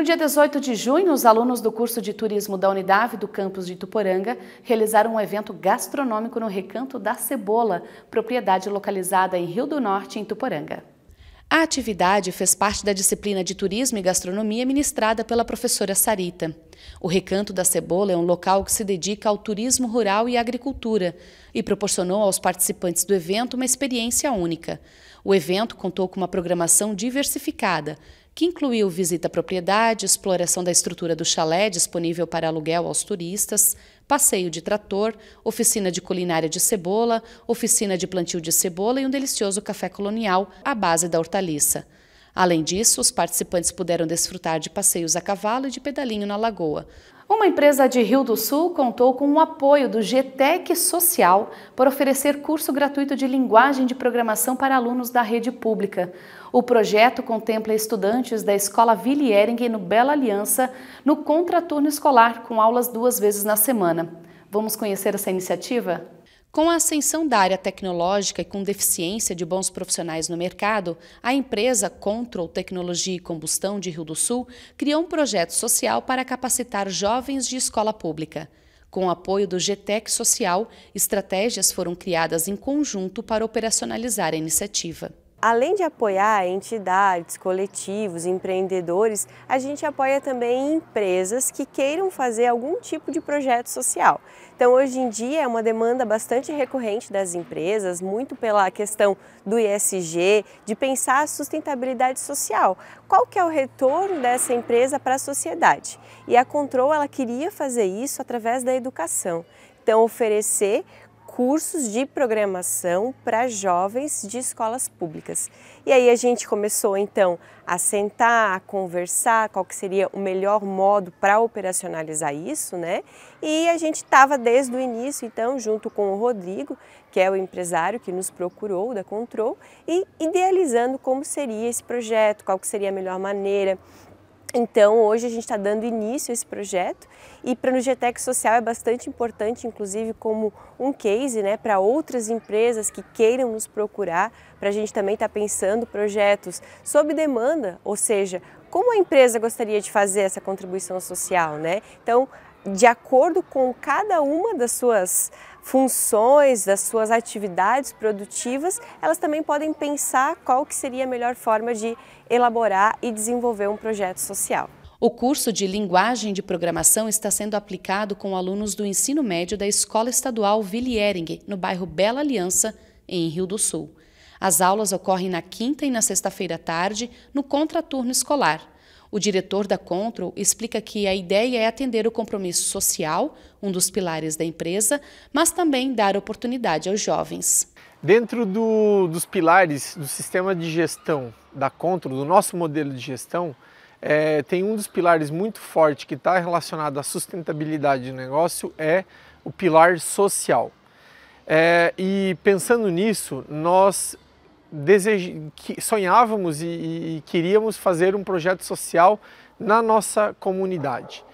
No dia 18 de junho, os alunos do curso de turismo da Unidade do campus de Tuporanga realizaram um evento gastronômico no Recanto da Cebola, propriedade localizada em Rio do Norte, em Tuporanga. A atividade fez parte da disciplina de Turismo e Gastronomia ministrada pela professora Sarita. O Recanto da Cebola é um local que se dedica ao turismo rural e agricultura e proporcionou aos participantes do evento uma experiência única. O evento contou com uma programação diversificada, que incluiu visita à propriedade, exploração da estrutura do chalé disponível para aluguel aos turistas, passeio de trator, oficina de culinária de cebola, oficina de plantio de cebola e um delicioso café colonial à base da hortaliça. Além disso, os participantes puderam desfrutar de passeios a cavalo e de pedalinho na lagoa. Uma empresa de Rio do Sul contou com o apoio do GTEC Social para oferecer curso gratuito de linguagem de programação para alunos da rede pública. O projeto contempla estudantes da Escola Willy Ehring no Bela Aliança no contraturno escolar, com aulas duas vezes na semana. Vamos conhecer essa iniciativa? Com a ascensão da área tecnológica e com deficiência de bons profissionais no mercado, a empresa Control Tecnologia e Combustão de Rio do Sul criou um projeto social para capacitar jovens de escola pública. Com o apoio do GTEC Social, estratégias foram criadas em conjunto para operacionalizar a iniciativa. Além de apoiar entidades, coletivos, empreendedores, a gente apoia também empresas que queiram fazer algum tipo de projeto social. Então, hoje em dia é uma demanda bastante recorrente das empresas, muito pela questão do ISG, de pensar a sustentabilidade social. Qual que é o retorno dessa empresa para a sociedade? E a Control ela queria fazer isso através da educação. Então, oferecer cursos de programação para jovens de escolas públicas. E aí a gente começou então a sentar, a conversar qual que seria o melhor modo para operacionalizar isso, né? E a gente estava desde o início então junto com o Rodrigo, que é o empresário que nos procurou da Control, e idealizando como seria esse projeto, qual que seria a melhor maneira, então, hoje a gente está dando início a esse projeto e para o GTEC Social é bastante importante, inclusive, como um case né, para outras empresas que queiram nos procurar, para a gente também estar tá pensando projetos sob demanda, ou seja, como a empresa gostaria de fazer essa contribuição social, né? Então, de acordo com cada uma das suas funções, das suas atividades produtivas, elas também podem pensar qual que seria a melhor forma de elaborar e desenvolver um projeto social. O curso de Linguagem de Programação está sendo aplicado com alunos do ensino médio da Escola Estadual Villiering, no bairro Bela Aliança, em Rio do Sul. As aulas ocorrem na quinta e na sexta-feira à tarde, no contraturno escolar. O diretor da Control explica que a ideia é atender o compromisso social, um dos pilares da empresa, mas também dar oportunidade aos jovens. Dentro do, dos pilares do sistema de gestão da Control, do nosso modelo de gestão, é, tem um dos pilares muito forte que está relacionado à sustentabilidade do negócio, é o pilar social. É, e pensando nisso, nós desej... sonhávamos e, e, queríamos fazer um projeto social na nossa comunidade.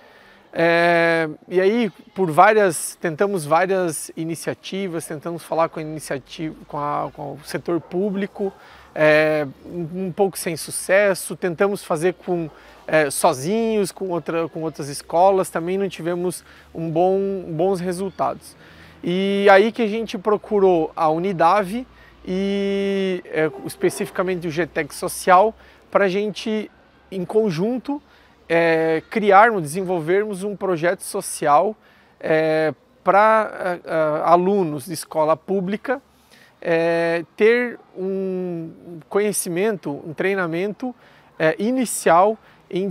É, e aí, por várias, tentamos várias iniciativas, tentamos falar com a iniciativa, com, a, com o setor público, é, um pouco sem sucesso, tentamos fazer com é, sozinhos, com, outra, com outras escolas, também não tivemos um bom, bons resultados. E aí que a gente procurou a Unidade e é, especificamente o GTEC Social, para a gente, em conjunto, é, criarmos, desenvolvermos um projeto social é, para é, é, alunos de escola pública é, ter um conhecimento, um treinamento é, inicial em,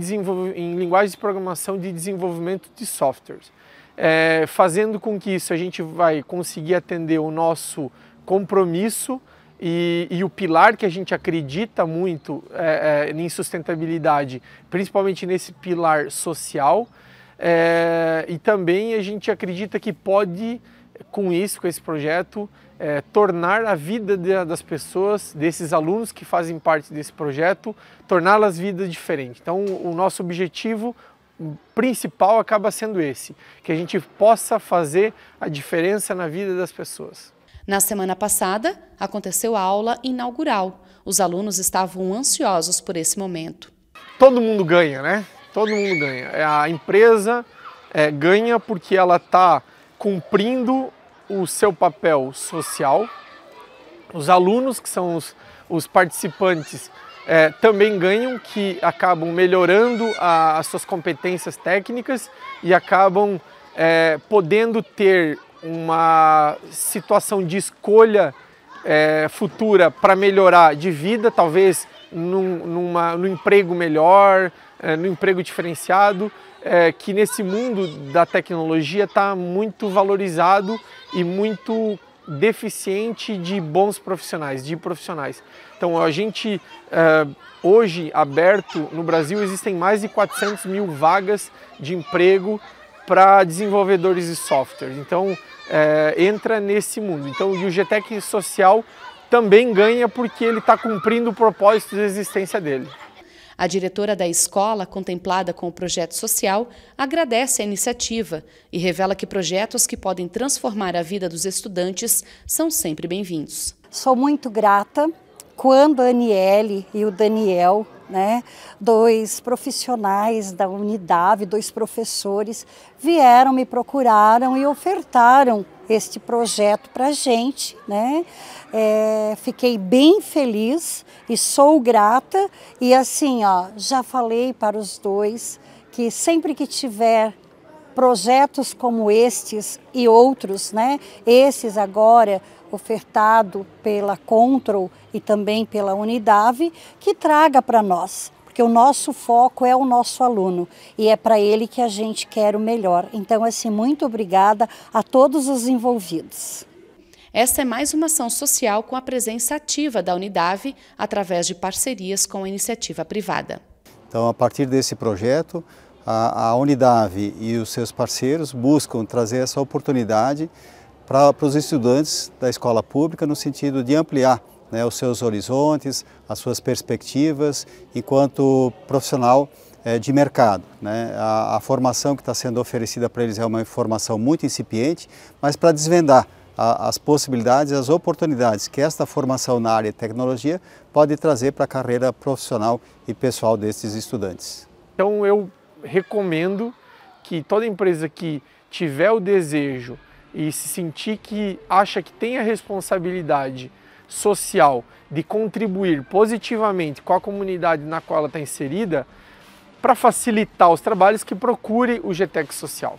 em linguagem de programação de desenvolvimento de softwares. É, fazendo com que isso a gente vai conseguir atender o nosso compromisso e, e, o pilar que a gente acredita muito é, é, em sustentabilidade, principalmente nesse pilar social, é, e também a gente acredita que pode, com isso, com esse projeto, é, tornar a vida de, das pessoas, desses alunos que fazem parte desse projeto, torná-las vida diferente. Então, o nosso objetivo principal acaba sendo esse, que a gente possa fazer a diferença na vida das pessoas. Na semana passada, aconteceu a aula inaugural. Os alunos estavam ansiosos por esse momento. Todo mundo ganha, né? Todo mundo ganha. É, a empresa é, ganha porque ela está cumprindo o seu papel social. Os alunos, que são os, os participantes, é, também ganham, que acabam melhorando a, as suas competências técnicas e acabam é, podendo ter uma situação de escolha é, futura para melhorar de vida, talvez num, numa, num emprego melhor, é, num emprego diferenciado, é, que nesse mundo da tecnologia está muito valorizado e muito deficiente de bons profissionais, de profissionais. Então a gente é, hoje aberto no Brasil existem mais de 400 mil vagas de emprego para desenvolvedores de software. Então é, entra nesse mundo. Então o GTEC Social também ganha porque ele está cumprindo o propósito de existência dele. A diretora da escola, contemplada com o projeto social, agradece a iniciativa e revela que projetos que podem transformar a vida dos estudantes são sempre bem-vindos. Sou muito grata quando a Aniele e o Daniel né? Dois profissionais da Unidade, dois professores, vieram, me procuraram e ofertaram este projeto para a gente, né? É, fiquei bem feliz e sou grata. E assim, ó, já falei para os dois que sempre que tiver projetos como estes e outros, né? Esses agora ofertado pela Control e também pela Unidade, que traga para nós, porque o nosso foco é o nosso aluno e é para ele que a gente quer o melhor. Então, assim, muito obrigada a todos os envolvidos. Esta é mais uma ação social com a presença ativa da Unidade através de parcerias com a iniciativa privada. Então, a partir desse projeto, a, a Unidade e os seus parceiros buscam trazer essa oportunidade para, os estudantes da escola pública no sentido de ampliar né, os seus horizontes, as suas perspectivas enquanto profissional é, de mercado. Né? A, a formação que está sendo oferecida para eles é uma formação muito incipiente, mas para desvendar as possibilidades, as oportunidades que esta formação na área de tecnologia pode trazer para a carreira profissional e pessoal desses estudantes. Então eu recomendo que toda empresa que tiver o desejo e se sentir que acha que tem a responsabilidade social de contribuir positivamente com a comunidade na qual ela está inserida, para facilitar os trabalhos, que procure o GTEC Social.